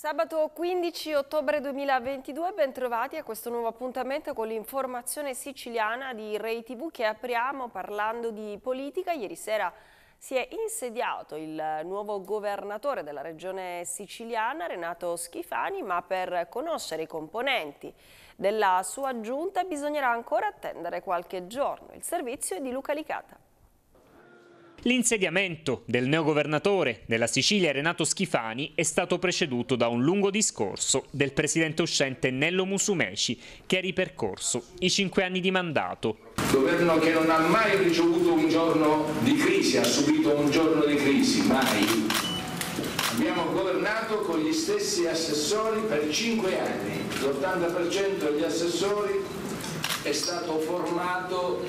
Sabato 15 ottobre 2022, bentrovati a questo nuovo appuntamento con l'informazione siciliana di Rai TV che apriamo parlando di politica. Ieri sera si è insediato il nuovo governatore della regione siciliana Renato Schifani, ma per conoscere i componenti della sua giunta bisognerà ancora attendere qualche giorno. Il servizio è di Luca Licata. L'insediamento del neogovernatore della Sicilia Renato Schifani è stato preceduto da un lungo discorso del presidente uscente Nello Musumeci che ha ripercorso i cinque anni di mandato. Governo che non ha mai ricevuto un giorno di crisi, ha subito un giorno di crisi, mai. Abbiamo governato con gli stessi assessori per cinque anni, l'80% degli assessori è stato formato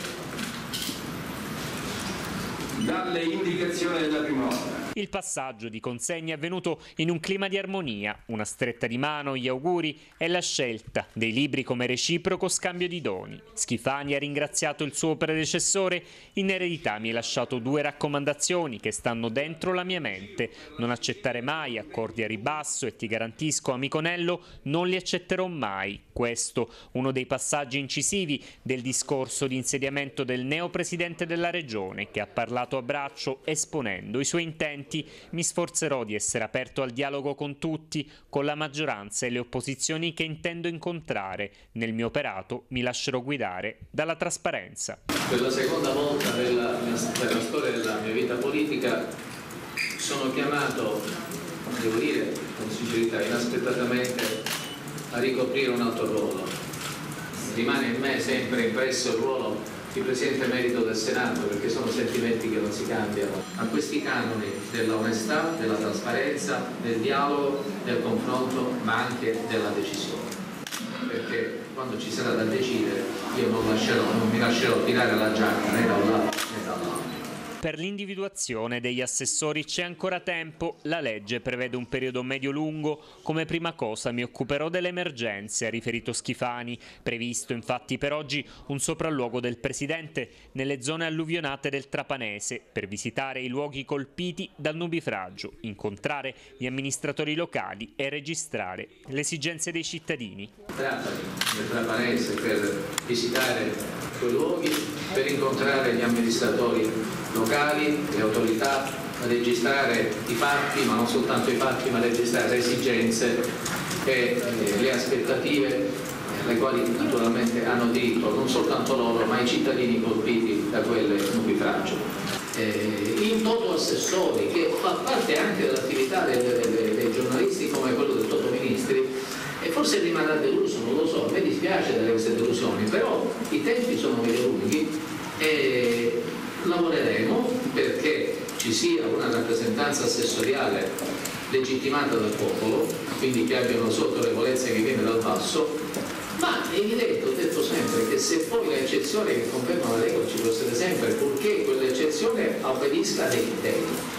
dalle indicazioni della prima ora. Il passaggio di consegne è avvenuto in un clima di armonia, una stretta di mano, gli auguri e la scelta dei libri come reciproco scambio di doni. Schifani ha ringraziato il suo predecessore, in eredità mi ha lasciato due raccomandazioni che stanno dentro la mia mente. Non accettare mai accordi a ribasso e ti garantisco, amico Nello, non li accetterò mai. Questo uno dei passaggi incisivi del discorso di insediamento del neo presidente della regione che ha parlato a braccio esponendo i suoi intenti precedenti, mi sforzerò di essere aperto al dialogo con tutti, con la maggioranza e le opposizioni che intendo incontrare. Nel mio operato mi lascerò guidare dalla trasparenza. Per la seconda volta della, della storia della mia vita politica sono chiamato, devo dire con sincerità, inaspettatamente a ricoprire un altro ruolo. Rimane in me sempre impresso il ruolo di presente merito del Senato perché sono sentimenti che non si cambiano, a questi canoni dell'onestà, della trasparenza, del dialogo, del confronto ma anche della decisione. Perché quando ci sarà da decidere io non, lascerò, non mi lascerò tirare la giacca né da un lato né dall'altro. Per l'individuazione degli assessori c'è ancora tempo, la legge prevede un periodo medio-lungo, come prima cosa mi occuperò delle emergenze, ha riferito Schifani, previsto infatti per oggi un sopralluogo del Presidente nelle zone alluvionate del Trapanese per visitare i luoghi colpiti dal nubifragio, incontrare gli amministratori locali e registrare le esigenze dei cittadini. Tratami nel Trapanese per visitare quei luoghi, per incontrare gli amministratori locali locali, le autorità a registrare i fatti, ma non soltanto i fatti, ma a registrare le esigenze e eh, le aspettative alle quali naturalmente hanno diritto non soltanto loro ma i cittadini colpiti da quelle nubifragge. Eh, in toto assessori che fa parte anche dell'attività dei, dei, dei, giornalisti come quello del Toto Ministri e forse rimarrà deluso, non lo so, a me dispiace delle queste delusioni, però i tempi sono meglio lunghi e lavoreremo perché ci sia una rappresentanza assessoriale legittimata dal popolo, quindi che abbia una sottorevolezza che viene dal basso, ma è evidente, ho detto sempre, che se poi l'eccezione che conferma la regola ci può essere sempre, purché quell'eccezione avvenisca dei criteri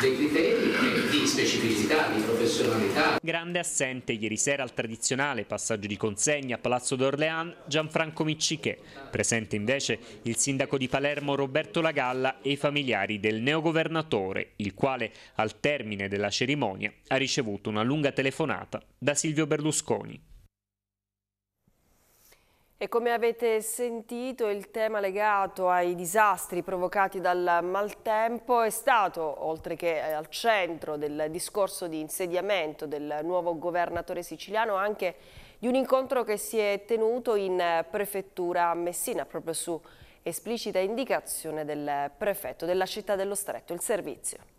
dei criteri di specificità, di professionalità. Grande assente ieri sera al tradizionale passaggio di consegna a Palazzo d'Orlean Gianfranco Miccichè, presente invece il sindaco di Palermo Roberto Lagalla e i familiari del neogovernatore, il quale al termine della cerimonia ha ricevuto una lunga telefonata da Silvio Berlusconi. E come avete sentito il tema legato ai disastri provocati dal maltempo è stato, oltre che eh, al centro del discorso di insediamento del nuovo governatore siciliano, anche di un incontro che si è tenuto in eh, prefettura a Messina, proprio su esplicita indicazione del prefetto della città dello Stretto, il servizio.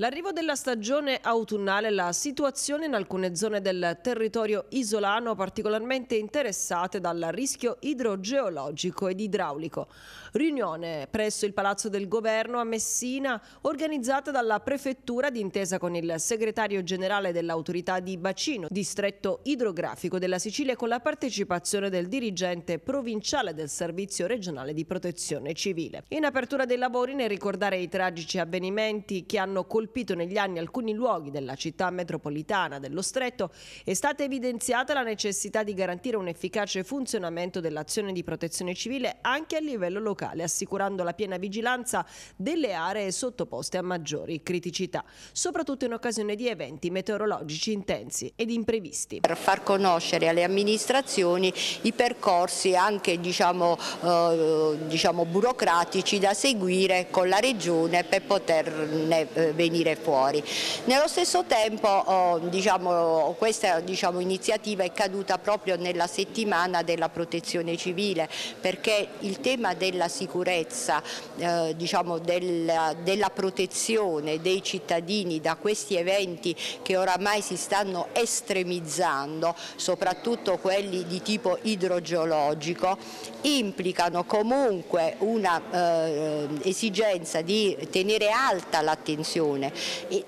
L'arrivo della stagione autunnale e la situazione in alcune zone del territorio isolano particolarmente interessate dal rischio idrogeologico ed idraulico riunione presso il Palazzo del Governo a Messina organizzata dalla Prefettura d'intesa con il segretario generale dell'autorità di Bacino, distretto idrografico della Sicilia con la partecipazione del dirigente provinciale del Servizio regionale di protezione civile. In apertura dei lavori nel ricordare i tragici avvenimenti che hanno colpito negli anni alcuni luoghi della città metropolitana dello Stretto è stata evidenziata la necessità di garantire un efficace funzionamento dell'azione di protezione civile anche a livello locale locale, assicurando la piena vigilanza delle aree sottoposte a maggiori criticità, soprattutto in occasione di eventi meteorologici intensi ed imprevisti. Per far conoscere alle amministrazioni i percorsi anche diciamo, eh, diciamo burocratici da seguire con la regione per poterne eh, venire fuori. Nello stesso tempo oh, diciamo, questa diciamo, iniziativa è caduta proprio nella settimana della protezione civile perché il tema della sicurezza, eh, diciamo del, della protezione dei cittadini da questi eventi che oramai si stanno estremizzando, soprattutto quelli di tipo idrogeologico, implicano comunque una eh, esigenza di tenere alta l'attenzione,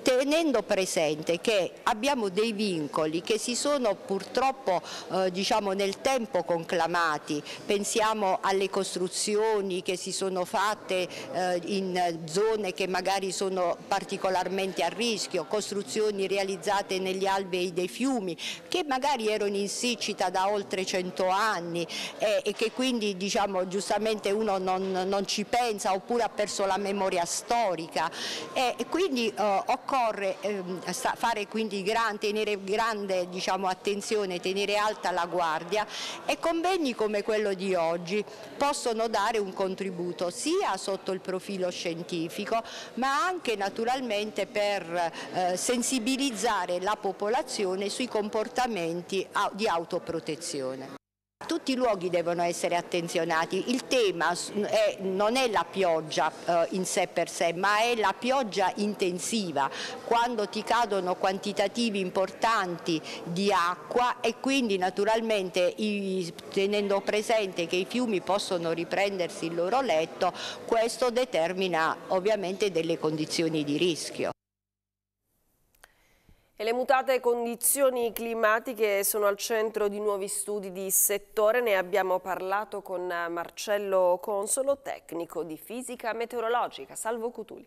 tenendo presente che abbiamo dei vincoli che si sono purtroppo eh, diciamo nel tempo conclamati, pensiamo alle costruzioni azioni che si sono fatte eh, in zone che magari sono particolarmente a rischio, costruzioni realizzate negli alvei dei fiumi che magari erano in siccita da oltre 100 anni eh, e, che quindi diciamo, giustamente uno non, non ci pensa oppure ha perso la memoria storica e quindi eh, occorre eh, fare quindi gran, tenere grande diciamo, attenzione, tenere alta la guardia e convegni come quello di oggi possono dare un contributo sia sotto il profilo scientifico ma anche naturalmente per eh, sensibilizzare la popolazione sui comportamenti di autoprotezione tutti i luoghi devono essere attenzionati. Il tema è, non è la pioggia eh, in sé per sé, ma è la pioggia intensiva, quando ti cadono quantitativi importanti di acqua e quindi naturalmente i, tenendo presente che i fiumi possono riprendersi il loro letto, questo determina ovviamente delle condizioni di rischio. E le mutate condizioni climatiche sono al centro di nuovi studi di settore. Ne abbiamo parlato con Marcello Consolo, tecnico di fisica meteorologica. Salvo Cutuli.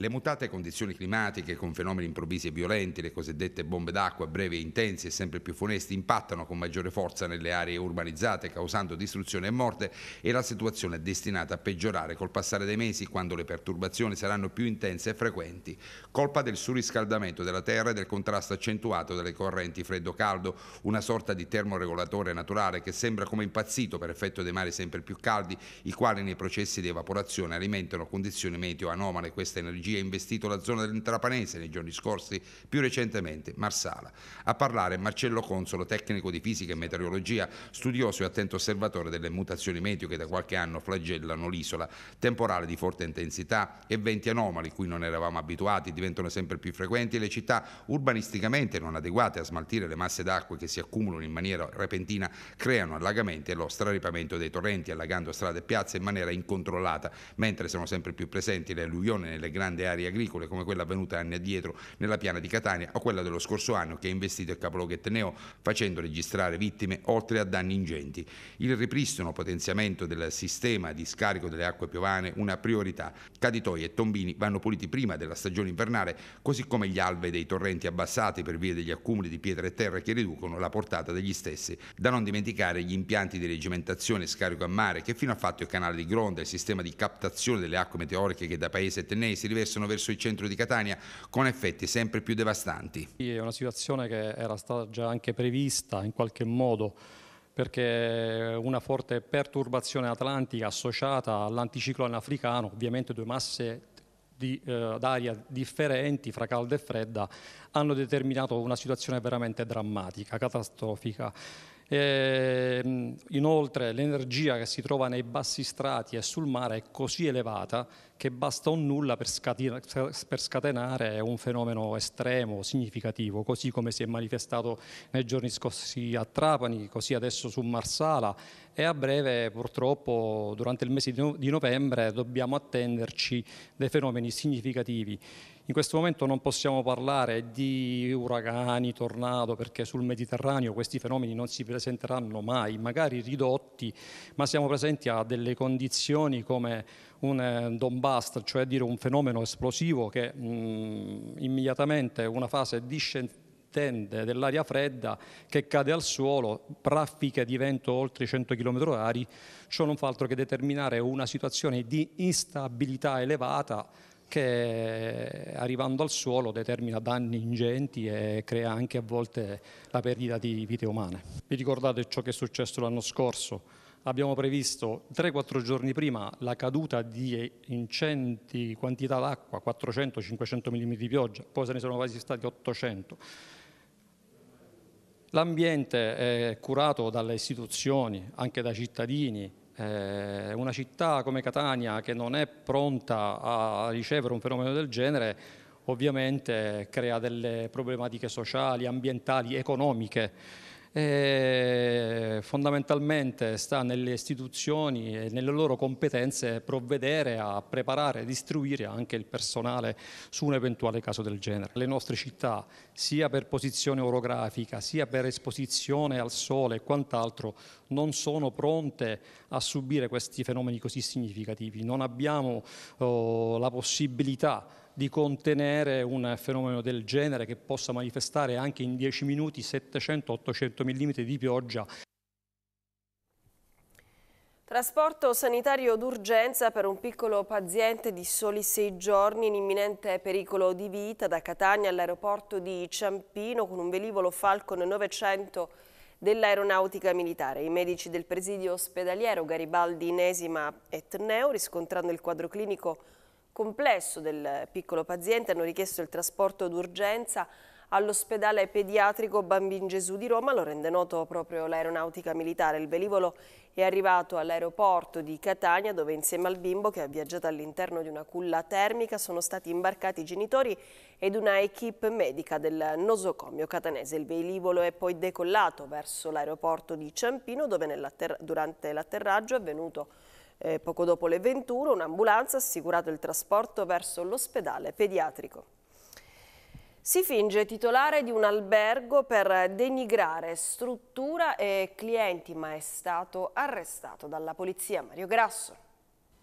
Le mutate condizioni climatiche, con fenomeni improvvisi e violenti, le cosiddette bombe d'acqua brevi e intensi e sempre più funesti, impattano con maggiore forza nelle aree urbanizzate, causando distruzione e morte, e la situazione è destinata a peggiorare col passare dei mesi, quando le perturbazioni saranno più intense e frequenti, colpa del surriscaldamento della terra e del contrasto accentuato delle correnti freddo-caldo, una sorta di termoregolatore naturale che sembra come impazzito per effetto dei mari sempre più caldi, i quali nei processi di evaporazione alimentano condizioni meteo anomale. Questa energia ha investito la zona dell'Intrapanese nei giorni scorsi, più recentemente Marsala. A parlare Marcello Consolo, tecnico di fisica e meteorologia, studioso e attento osservatore delle mutazioni meteo che da qualche anno flagellano l'isola, temporale di forte intensità e venti anomali cui non eravamo abituati diventano sempre più frequenti le città urbanisticamente non adeguate a smaltire le masse d'acqua che si accumulano in maniera repentina creano allagamenti e lo straripamento dei torrenti allagando strade e piazze in maniera incontrollata, mentre sono sempre più presenti le alluvioni nelle grandi grandi aree agricole come quella avvenuta anni addietro nella piana di Catania o quella dello scorso anno che ha investito il capoluogo etneo facendo registrare vittime oltre a danni ingenti. Il ripristino potenziamento del sistema di scarico delle acque piovane una priorità. Caditoi e tombini vanno puliti prima della stagione invernale così come gli alvei dei torrenti abbassati per via degli accumuli di pietra e terra che riducono la portata degli stessi. Da non dimenticare gli impianti di regimentazione e scarico a mare che fino a fatto il canale di Gronda, e il sistema di captazione delle acque meteoriche che da paese etnei si rivela progressono verso il centro di Catania, con effetti sempre più devastanti. È una situazione che era stata già anche prevista in qualche modo perché una forte perturbazione atlantica associata all'anticiclone africano, ovviamente due masse d'aria di, eh, differenti fra calda e fredda, hanno determinato una situazione veramente drammatica, catastrofica. Eh, inoltre l'energia che si trova nei bassi strati e sul mare è così elevata che basta un nulla per, scatenare, per scatenare un fenomeno estremo, significativo, così come si è manifestato nei giorni scorsi a Trapani, così adesso su Marsala e a breve purtroppo durante il mese di novembre dobbiamo attenderci dei fenomeni significativi. In questo momento non possiamo parlare di uragani, tornado, perché sul Mediterraneo questi fenomeni non si presenteranno mai, magari ridotti, ma siamo presenti a delle condizioni come un eh, dombust, cioè dire un fenomeno esplosivo che mh, mm, immediatamente una fase discendente dell'aria fredda che cade al suolo, raffiche di vento oltre i 100 km h ciò non fa altro che determinare una situazione di instabilità elevata che arrivando al suolo determina danni ingenti e crea anche a volte la perdita di vite umane. Vi ricordate ciò che è successo l'anno scorso? Abbiamo previsto 3-4 giorni prima la caduta di ingenti quantità d'acqua, 400-500 mm di pioggia, poi se ne sono quasi stati 800. L'ambiente è curato dalle istituzioni, anche dai cittadini, eh, una città come Catania che non è pronta a ricevere un fenomeno del genere ovviamente crea delle problematiche sociali, ambientali, economiche e eh, fondamentalmente sta nelle istituzioni e nelle loro competenze provvedere a preparare e distruire anche il personale su un eventuale caso del genere. Le nostre città, sia per posizione orografica, sia per esposizione al sole e quant'altro, non sono pronte a subire questi fenomeni così significativi. Non abbiamo oh, la possibilità di contenere un fenomeno del genere che possa manifestare anche in 10 minuti 700-800 mm di pioggia. Trasporto sanitario d'urgenza per un piccolo paziente di soli sei giorni in imminente pericolo di vita da Catania all'aeroporto di Ciampino con un velivolo Falcon 900 dell'aeronautica militare. I medici del presidio ospedaliero Garibaldi, Inesima e Tneo, riscontrando il quadro clinico complesso del piccolo paziente hanno richiesto il trasporto d'urgenza all'ospedale pediatrico Bambin Gesù di Roma, lo rende noto proprio l'aeronautica militare. Il velivolo è arrivato all'aeroporto di Catania dove insieme al bimbo che ha viaggiato all'interno di una culla termica sono stati imbarcati i genitori ed una equip medica del nosocomio catanese. Il velivolo è poi decollato verso l'aeroporto di Ciampino dove durante l'atterraggio è avvenuto un eh, poco dopo le 21 un'ambulanza ha assicurato il trasporto verso l'ospedale pediatrico. Si finge titolare di un albergo per denigrare struttura e clienti, ma è stato arrestato dalla polizia. Mario Grasso.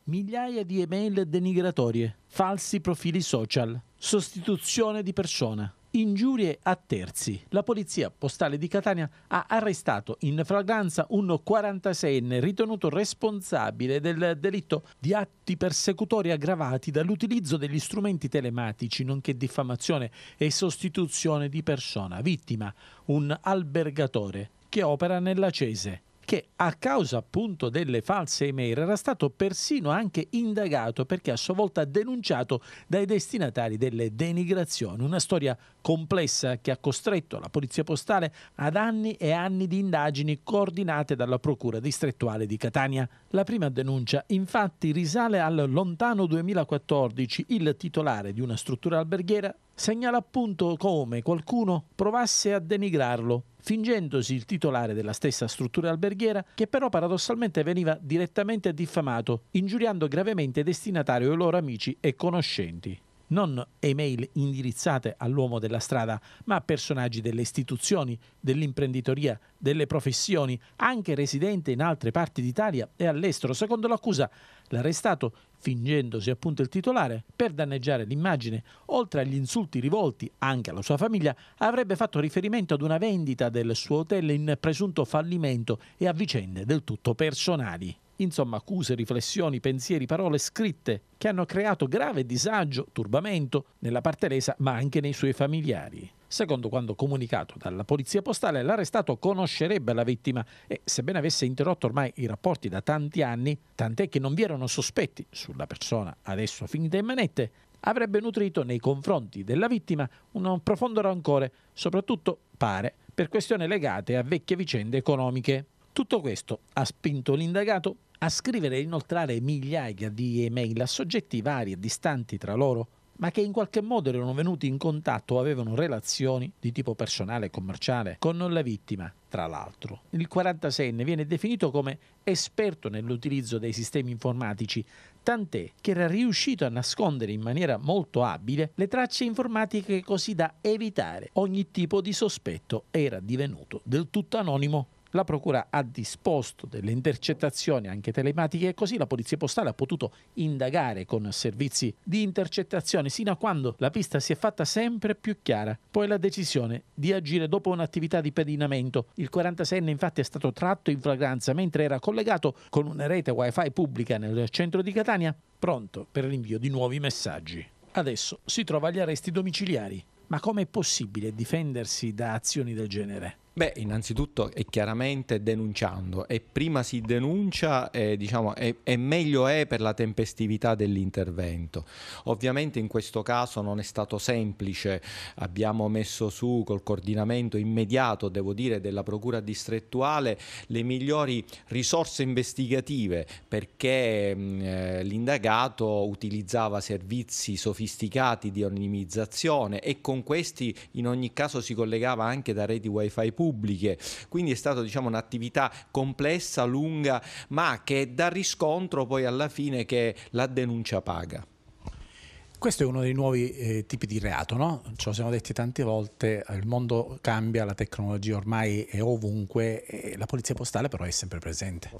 Migliaia di email denigratorie, falsi profili social, sostituzione di persona ingiurie a terzi. La polizia postale di Catania ha arrestato in flagranza un 46enne ritenuto responsabile del delitto di atti persecutori aggravati dall'utilizzo degli strumenti telematici, nonché diffamazione e sostituzione di persona vittima, un albergatore che opera nella Cese che a causa appunto delle false email era stato persino anche indagato perché a sua volta denunciato dai destinatari delle denigrazioni. Una storia complessa che ha costretto la Polizia Postale ad anni e anni di indagini coordinate dalla Procura distrettuale di Catania. La prima denuncia infatti risale al lontano 2014. Il titolare di una struttura alberghiera segnala appunto come qualcuno provasse a denigrarlo fingendosi il titolare della stessa struttura alberghiera, che però paradossalmente veniva direttamente diffamato, ingiuriando gravemente destinatario e loro amici e conoscenti non email indirizzate all'uomo della strada, ma a personaggi delle istituzioni, dell'imprenditoria, delle professioni, anche residente in altre parti d'Italia e all'estero. Secondo l'accusa, l'arrestato, fingendosi appunto il titolare, per danneggiare l'immagine, oltre agli insulti rivolti anche alla sua famiglia, avrebbe fatto riferimento ad una vendita del suo hotel in presunto fallimento e a vicende del tutto personali. Insomma, accuse, riflessioni, pensieri, parole scritte che hanno creato grave disagio, turbamento nella parte lesa ma anche nei suoi familiari. Secondo quanto comunicato dalla polizia postale, l'arrestato conoscerebbe la vittima e, sebbene avesse interrotto ormai i rapporti da tanti anni, tant'è che non vi erano sospetti sulla persona adesso finita in manette, avrebbe nutrito nei confronti della vittima un profondo rancore, soprattutto, pare, per questioni legate a vecchie vicende economiche. Tutto questo ha spinto l'indagato a scrivere e inoltrare migliaia di email a soggetti vari e distanti tra loro, ma che in qualche modo erano venuti in contatto o avevano relazioni di tipo personale e commerciale con la vittima, tra l'altro. Il 46enne viene definito come esperto nell'utilizzo dei sistemi informatici, tant'è che era riuscito a nascondere in maniera molto abile le tracce informatiche così da evitare ogni tipo di sospetto e era divenuto del tutto anonimo la Procura ha disposto delle intercettazioni anche telematiche e così la Polizia Postale ha potuto indagare con servizi di intercettazione sino a quando la pista si è fatta sempre più chiara. Poi la decisione di agire dopo un'attività di pedinamento. Il 46enne infatti è stato tratto in flagranza mentre era collegato con una rete wifi pubblica nel centro di Catania, pronto per l'invio di nuovi messaggi. Adesso si trova agli arresti domiciliari. Ma com'è possibile difendersi da azioni del genere? Beh, innanzitutto è chiaramente denunciando e prima si denuncia e, eh, diciamo, meglio è per la tempestività dell'intervento. Ovviamente in questo caso non è stato semplice, abbiamo messo su col coordinamento immediato, devo dire, della Procura distrettuale le migliori risorse investigative perché mh, mm, eh, l'indagato utilizzava servizi sofisticati di anonimizzazione e con questi in ogni caso si collegava anche da reti wifi pubbliche pubbliche. Quindi è stata diciamo, un'attività complessa, lunga, ma che dà riscontro poi alla fine che la denuncia paga. Questo è uno dei nuovi eh, tipi di reato, no? ce lo siamo detti tante volte, eh, il mondo cambia, la tecnologia ormai è ovunque, e eh, la polizia postale però è sempre presente.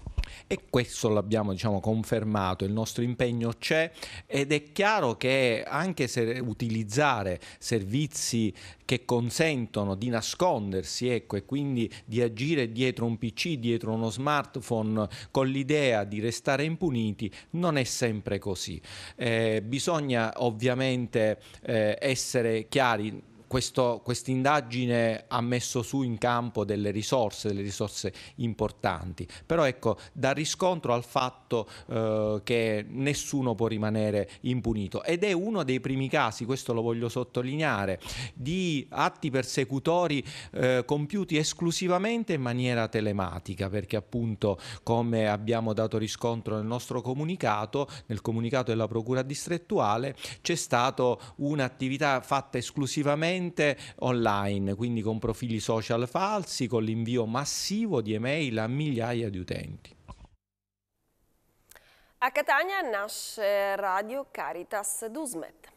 E questo l'abbiamo diciamo, confermato, il nostro impegno c'è ed è chiaro che anche se utilizzare servizi che consentono di nascondersi ecco, e quindi di agire dietro un PC, dietro uno smartphone, con l'idea di restare impuniti, non è sempre così. Eh, bisogna ovviamente eh, essere chiari questa indagine ha messo su in campo delle risorse, delle risorse importanti, però ecco, dà riscontro al fatto eh, che nessuno può rimanere impunito ed è uno dei primi casi, questo lo voglio sottolineare, di atti persecutori eh, compiuti esclusivamente in maniera telematica, perché appunto come abbiamo dato riscontro nel nostro comunicato, nel comunicato della Procura distrettuale, c'è stata un'attività fatta esclusivamente direttamente online, quindi con profili social falsi, con l'invio massivo di email a migliaia di utenti. A Catania nasce Radio Caritas Dusmet.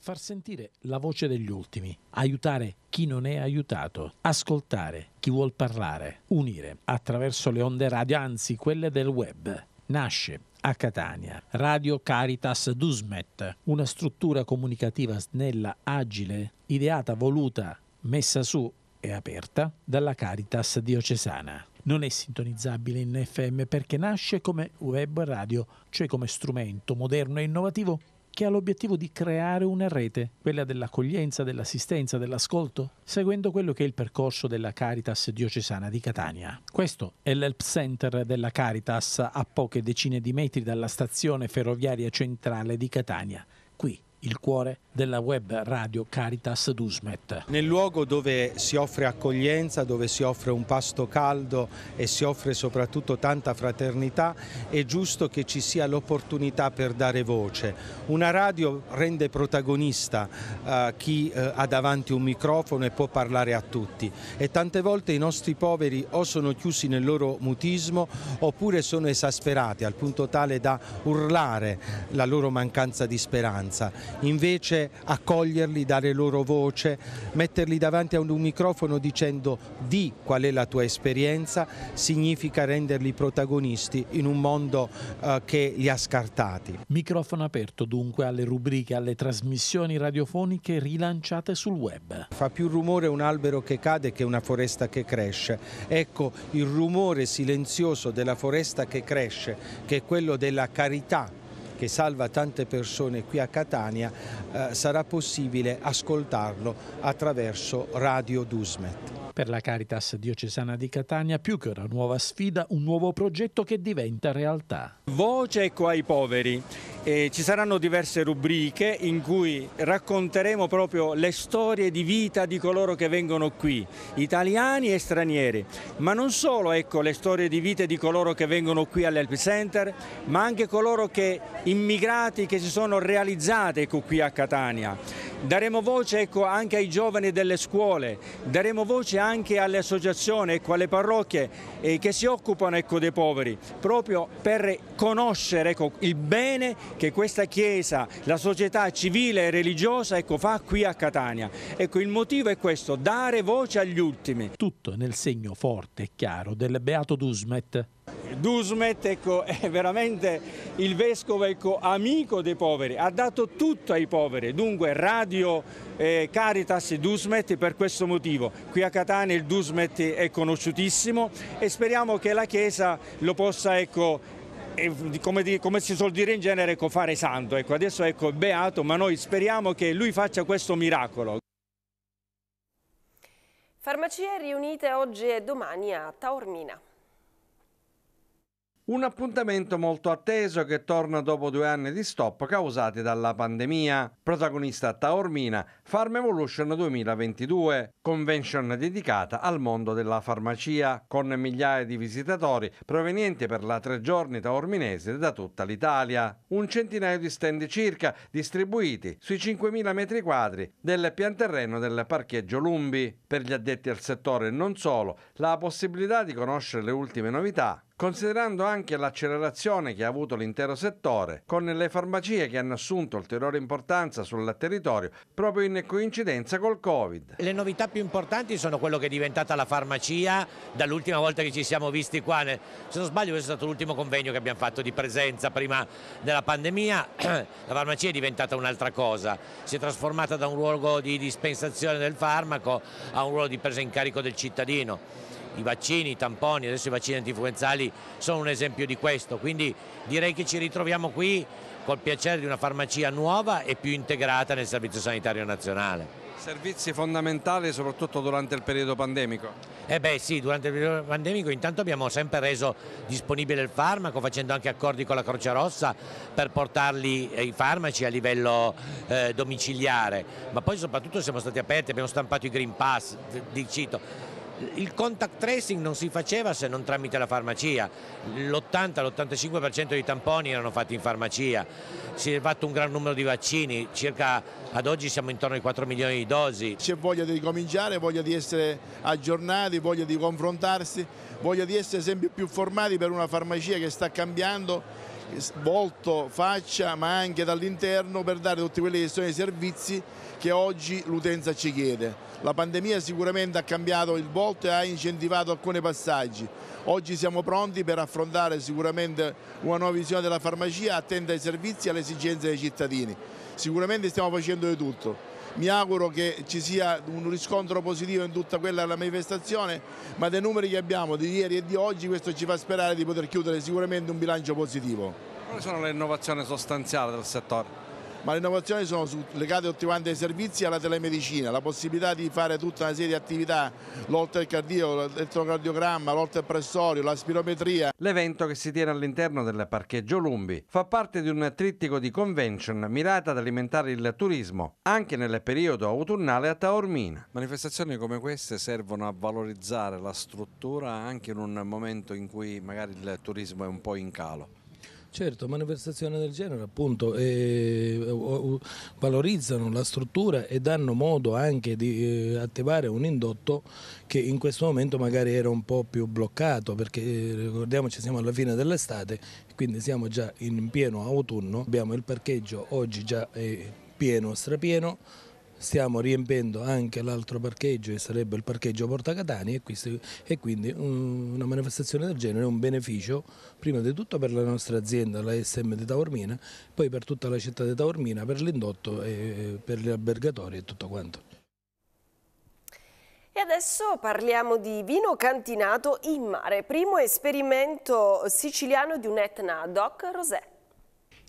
Far sentire la voce degli ultimi, aiutare chi non è aiutato, ascoltare chi vuol parlare, unire attraverso le onde radio, anzi quelle del web nasce a Catania Radio Caritas Dusmet, una struttura comunicativa snella, agile, ideata, voluta, messa su e aperta dalla Caritas diocesana. Non è sintonizzabile in FM perché nasce come web radio, cioè come strumento moderno e innovativo che ha l'obiettivo di creare una rete, quella dell'accoglienza, dell'assistenza, dell'ascolto, seguendo quello che è il percorso della Caritas diocesana di Catania. Questo è l'Help Center della Caritas a poche decine di metri dalla stazione ferroviaria centrale di Catania, qui il cuore della web radio Caritas Dusmet. Nel luogo dove si offre accoglienza, dove si offre un pasto caldo e si offre soprattutto tanta fraternità, è giusto che ci sia l'opportunità per dare voce. Una radio rende protagonista eh, chi eh, ha davanti un microfono e può parlare a tutti e tante volte i nostri poveri o sono chiusi nel loro mutismo oppure sono esasperati al punto tale da urlare la loro mancanza di speranza invece accoglierli, dare loro voce, metterli davanti a un microfono dicendo di qual è la tua esperienza, significa renderli protagonisti in un mondo eh, che li ha scartati. Microfono aperto dunque alle rubriche, alle trasmissioni radiofoniche rilanciate sul web. Fa più rumore un albero che cade che una foresta che cresce. Ecco, il rumore silenzioso della foresta che cresce, che è quello della carità che salva tante persone qui a Catania, eh, sarà possibile ascoltarlo attraverso Radio Dusmet. Per la Caritas diocesana di Catania, più che una nuova sfida, un nuovo progetto che diventa realtà. Voce ecco ai poveri. Eh, ci saranno diverse rubriche in cui racconteremo proprio le storie di vita di coloro che vengono qui, italiani e stranieri, ma non solo ecco, le storie di vita di coloro che vengono qui all'Help Center, ma anche coloro che immigrati che si sono realizzati ecco, qui a Catania. Daremo voce ecco, anche ai giovani delle scuole, daremo voce anche alle associazioni, ecco, alle parrocchie eh, che si occupano ecco, dei poveri, proprio per conoscere ecco, il bene che questa Chiesa, la società civile e religiosa ecco, fa qui a Catania. Ecco, il motivo è questo, dare voce agli ultimi. Tutto nel segno forte e chiaro del Beato Dusmet. Dusmet ecco, è veramente il vescovo ecco, amico dei poveri, ha dato tutto ai poveri, dunque Radio eh, Caritas Dusmet per questo motivo. Qui a Catania il Dusmet è conosciutissimo e speriamo che la Chiesa lo possa ecco, eh, come, come, si suol dire in genere, ecco, fare santo. Ecco, adesso ecco, è beato, ma noi speriamo che lui faccia questo miracolo. Farmacie riunite oggi e domani a Taormina. Un appuntamento molto atteso che torna dopo due anni di stop causati dalla pandemia. Protagonista Taormina, Farm Evolution 2022, convention dedicata al mondo della farmacia, con migliaia di visitatori provenienti per la tre giorni taorminese da tutta l'Italia. Un centinaio di stand circa distribuiti sui 5.000 metri quadri del pian terreno del parcheggio Lumbi. Per gli addetti al settore non solo, la possibilità di conoscere le ultime novità Considerando anche l'accelerazione che ha avuto l'intero settore, con le farmacie che hanno assunto ulteriore importanza sul territorio, proprio in coincidenza col Covid. Le novità più importanti sono quello che è diventata la farmacia dall'ultima volta che ci siamo visti qua. Se non sbaglio questo è stato l'ultimo convegno che abbiamo fatto di presenza prima della pandemia. La farmacia è diventata un'altra cosa, si è trasformata da un ruolo di dispensazione del farmaco a un ruolo di presa in carico del cittadino i vaccini, i tamponi, adesso i vaccini antinfluenzali sono un esempio di questo, quindi direi che ci ritroviamo qui col piacere di una farmacia nuova e più integrata nel Servizio Sanitario Nazionale. Servizi fondamentali soprattutto durante il periodo pandemico? Eh beh sì, durante il periodo pandemico intanto abbiamo sempre reso disponibile il farmaco facendo anche accordi con la Croce Rossa per portarli eh, i farmaci a livello eh, domiciliare, ma poi soprattutto siamo stati aperti, abbiamo stampato i Green Pass, di cito, il contact tracing non si faceva se non tramite la farmacia, l'80-85% dei tamponi erano fatti in farmacia, si è fatto un gran numero di vaccini, circa ad oggi siamo intorno ai 4 milioni di dosi. C'è voglia di ricominciare, voglia di essere aggiornati, voglia di confrontarsi, voglia di essere sempre più formati per una farmacia che sta cambiando volto, faccia ma anche dall'interno per dare tutti quelli che sono i servizi che oggi l'utenza ci chiede. La pandemia sicuramente ha cambiato il volto e ha incentivato alcuni passaggi. Oggi siamo pronti per affrontare sicuramente una nuova visione della farmacia attenta ai servizi e alle esigenze dei cittadini sicuramente stiamo facendo di tutto. Mi auguro che ci sia un riscontro positivo in tutta quella la manifestazione, ma dei numeri che abbiamo di ieri e di oggi questo ci fa sperare di poter chiudere sicuramente un bilancio positivo. Quali sono le innovazioni sostanziali del settore? ma le innovazioni sono legate ottimamente ai servizi e alla telemedicina, la possibilità di fare tutta una serie di attività, l'oltre cardio, l'elettrocardiogramma, l'oltre pressorio, la spirometria. L'evento che si tiene all'interno del parcheggio Lumbi fa parte di un trittico di convention mirata ad alimentare il turismo, anche nel periodo autunnale a Taormina. Manifestazioni come queste servono a valorizzare la struttura anche in un momento in cui magari il turismo è un po' in calo. Certo, manifestazioni del genere appunto eh, valorizzano la struttura e danno modo anche di eh, attivare un indotto che in questo momento magari era un po' più bloccato perché eh, ricordiamoci siamo alla fine dell'estate quindi siamo già in pieno autunno, abbiamo il parcheggio oggi già eh, pieno, strapieno stiamo riempendo anche l'altro parcheggio che sarebbe il parcheggio Porta Catani e, quindi una manifestazione del genere è un beneficio prima di tutto per la nostra azienda, la SM di Taormina, poi per tutta la città di Taormina, per l'indotto e per gli albergatori e tutto quanto. E adesso parliamo di vino cantinato in mare, primo esperimento siciliano di un Etna Doc Rosé.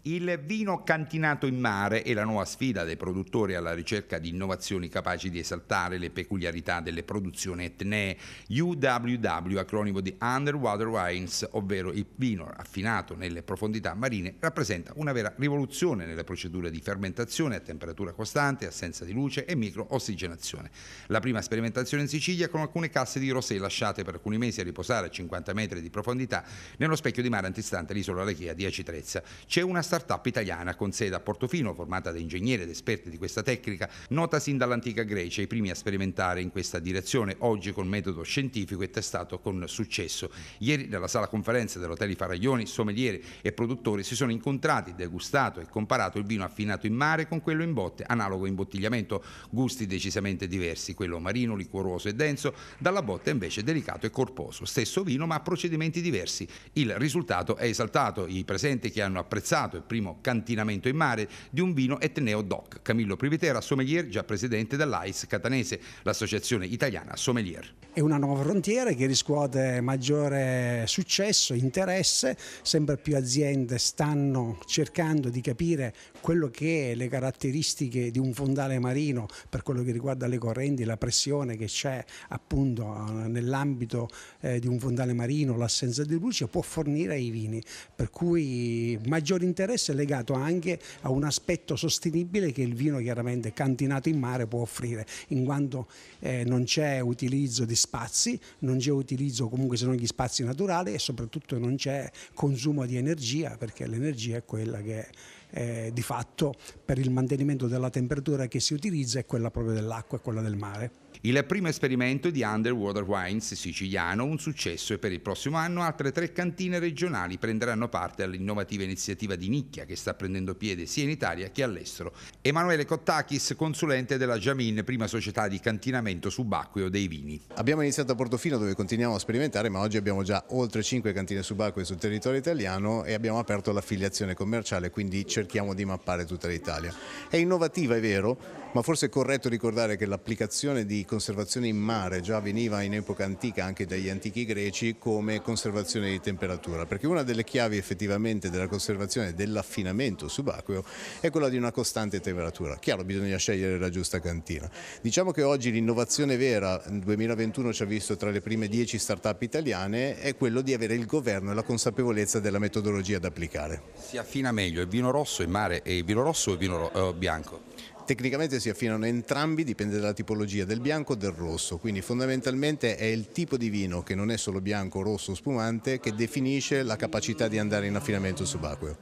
Il vino cantinato in mare è la nuova sfida dei produttori alla ricerca di innovazioni capaci di esaltare le peculiarità delle produzioni etnee. UWW, acronimo di Underwater Wines, ovvero il vino affinato nelle profondità marine, rappresenta una vera rivoluzione nelle procedure di fermentazione a temperatura costante, assenza di luce e microossigenazione. La prima sperimentazione in Sicilia con alcune casse di rosé lasciate per alcuni mesi a riposare a 50 metri di profondità nello specchio di mare antistante l'isola Lechia di Acitrezza. C'è una startup italiana con sede a Portofino, formata da ingegneri ed esperti di questa tecnica, nota sin dall'antica Grecia, i primi a sperimentare in questa direzione, oggi con metodo scientifico e testato con successo. Ieri nella sala conferenze dell'Hotel I Faraglioni, sommelieri e produttori si sono incontrati, degustato e comparato il vino affinato in mare con quello in botte, analogo imbottigliamento, gusti decisamente diversi, quello marino, liquoroso e denso, dalla botte invece delicato e corposo, stesso vino ma a procedimenti diversi. Il risultato è esaltato, i presenti che hanno apprezzato e primo cantinamento in mare di un vino etneo DOC. Camillo Privitera, sommelier, già presidente dell'AIS Catanese, l'associazione italiana sommelier. È una nuova frontiera che riscuote maggiore successo, interesse, sempre più aziende stanno cercando di capire quello che è le caratteristiche di un fondale marino per quello che riguarda le correnti, la pressione che c'è appunto eh, nell'ambito eh, di un fondale marino, l'assenza di luce può fornire ai vini, per cui maggiore interesse interesse è legato anche a un aspetto sostenibile che il vino chiaramente cantinato in mare può offrire, in quanto eh, non c'è utilizzo di spazi, non c'è utilizzo comunque se non gli spazi naturali e soprattutto non c'è consumo di energia perché l'energia è quella che eh, di fatto per il mantenimento della temperatura che si utilizza è quella proprio dell'acqua e quella del mare. Il primo esperimento di Underwater Wines siciliano, un successo e per il prossimo anno altre tre cantine regionali prenderanno parte all'innovativa iniziativa di nicchia che sta prendendo piede sia in Italia che all'estero. Emanuele Cottakis, consulente della Jamin, prima società di cantinamento subacqueo dei vini. Abbiamo iniziato a Portofino dove continuiamo a sperimentare, ma oggi abbiamo già oltre 5 cantine subacquee sul territorio italiano e abbiamo aperto l'affiliazione commerciale, quindi cerchiamo di mappare tutta l'Italia. È innovativa, è vero, ma forse è corretto ricordare che l'applicazione di conservazione in mare già veniva in epoca antica anche dagli antichi greci come conservazione di temperatura, perché una delle chiavi effettivamente della conservazione dell'affinamento subacqueo è quella di una costante temperatura. Chiaro, bisogna scegliere la giusta cantina. Diciamo che oggi l'innovazione vera, 2021 ci ha visto tra le prime 10 start-up italiane, è quello di avere il governo e la consapevolezza della metodologia da applicare. Si affina meglio il vino rosso in mare e il vino rosso o il vino eh, bianco? Tecnicamente si affinano entrambi, dipende dalla tipologia del bianco o del rosso, quindi fondamentalmente è il tipo di vino che non è solo bianco, rosso, spumante che definisce la capacità di andare in affinamento subacqueo.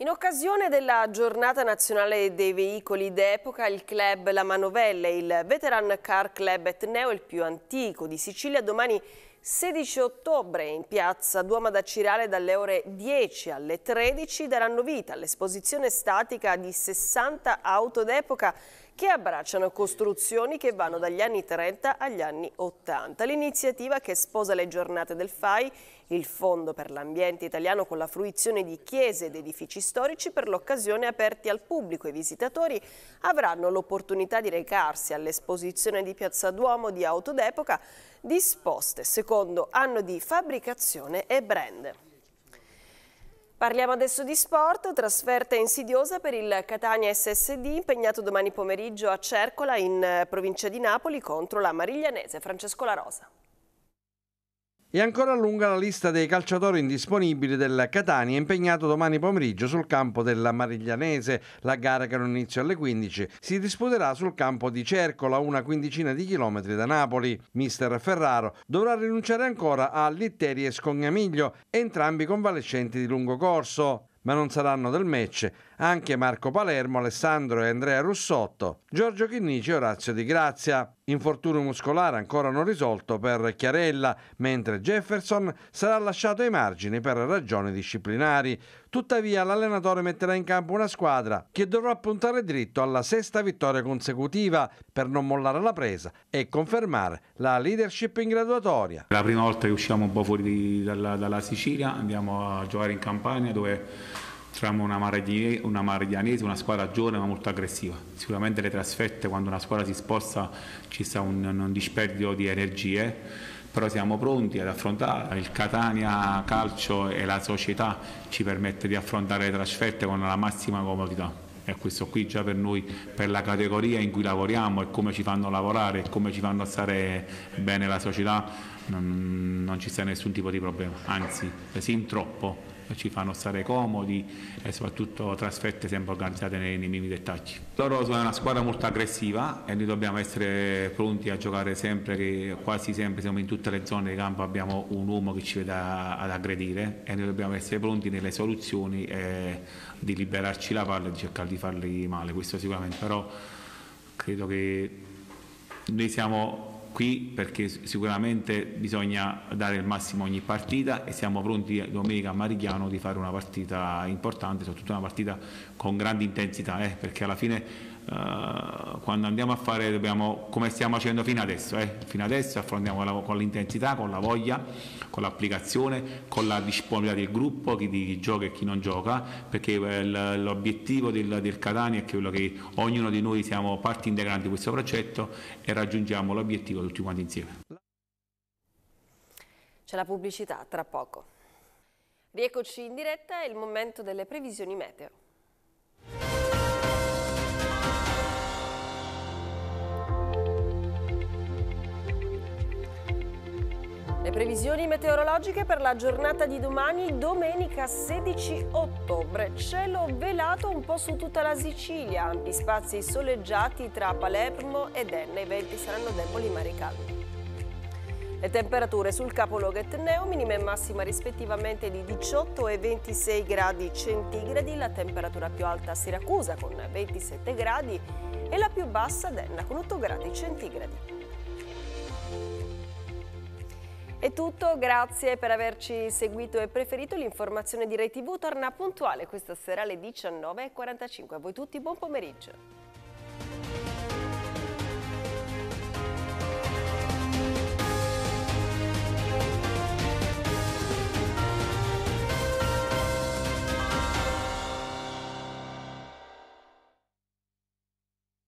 In occasione della giornata nazionale dei veicoli d'epoca, il club La Manovella, il Veteran Car Club Etneo, il più antico di Sicilia, domani 16 ottobre in piazza Duomo da Cirale dalle ore 10 alle 13 daranno vita all'esposizione statica di 60 auto d'epoca che abbracciano costruzioni che vanno dagli anni 30 agli anni 80. L'iniziativa che sposa le giornate del FAI, il Fondo per l'Ambiente Italiano con la fruizione di chiese ed edifici storici per l'occasione aperti al pubblico e i visitatori avranno l'opportunità di recarsi all'esposizione di Piazza Duomo di auto d'epoca disposte secondo anno di fabbricazione e brand. Parliamo adesso di sport, trasferta insidiosa per il Catania SSD impegnato domani pomeriggio a Cercola in eh, provincia di Napoli contro la Mariglianese Francesco La Rosa. E ancora lunga la lista dei calciatori indisponibili del Catania impegnato domani pomeriggio sul campo della Mariglianese. La gara che non un inizio alle 15 si disputerà sul campo di Cercola, una quindicina di chilometri da Napoli. Mister Ferraro dovrà rinunciare ancora a Litteri e Scognamiglio, entrambi convalescenti di lungo corso, ma non saranno del match anche Marco Palermo, Alessandro e Andrea Russotto, Giorgio Chinnici e Orazio Di Grazia. Infortunio muscolare ancora non risolto per Chiarella, mentre Jefferson sarà lasciato ai margini per ragioni disciplinari. Tuttavia l'allenatore metterà in campo una squadra che dovrà puntare dritto alla sesta vittoria consecutiva per non mollare la presa e confermare la leadership in graduatoria. La prima volta che usciamo un po' fuori dalla, dalla Sicilia andiamo a giocare in Campania dove mostriamo una, Mariglianese, una, Mariglianese, una squadra giovane ma molto aggressiva. Sicuramente le trasferte quando una squadra si sposta ci sta un, un disperdio di energie, però siamo pronti ad affrontare. Il Catania Calcio e la società ci permette di affrontare le trasferte con la massima comodità. E questo qui già per noi, per la categoria in cui lavoriamo e come ci fanno lavorare e come ci fanno stare bene la società, non, non ci sta nessun tipo di problema, anzi, sin troppo ci fanno stare comodi e soprattutto trasferte sempre organizzate nei, nei minimi dettagli. Loro sono una squadra molto aggressiva e noi dobbiamo essere pronti a giocare sempre, che quasi sempre siamo in tutte le zone di campo, abbiamo un uomo che ci veda ad aggredire e noi dobbiamo essere pronti nelle soluzioni e di liberarci la palla e di cercare di farli male, questo sicuramente, però credo che noi siamo qui perché sicuramente bisogna dare il massimo a ogni partita e siamo pronti domenica a Marigliano di fare una partita importante, soprattutto una partita con grande intensità, eh, perché alla fine eh, quando andiamo a fare dobbiamo, come stiamo facendo fino adesso, eh? fino adesso affrontiamo la, con l'intensità, con la voglia, con l'applicazione, con la disponibilità del gruppo, chi, chi gioca e chi non gioca, perché eh, l'obiettivo del, del Catania è quello che ognuno di noi siamo parte integrante di questo progetto e raggiungiamo l'obiettivo tutti quanti insieme. C'è la pubblicità tra poco. Rieccoci in diretta, è il momento delle previsioni meteo. Le previsioni meteorologiche per la giornata di domani, domenica 16 ottobre. Cielo velato un po' su tutta la Sicilia, ampi spazi soleggiati tra Palermo ed Enne. I venti saranno deboli ma ricaldi. Le temperature sul capoluogo etneo minima e massima rispettivamente di 18 e 26 gradi centigradi, la temperatura più alta a Siracusa con 27 gradi e la più bassa ad Enna con 8 gradi centigradi. È tutto, grazie per averci seguito e preferito. L'informazione di ReTV torna puntuale questa sera alle 19.45. A voi tutti buon pomeriggio.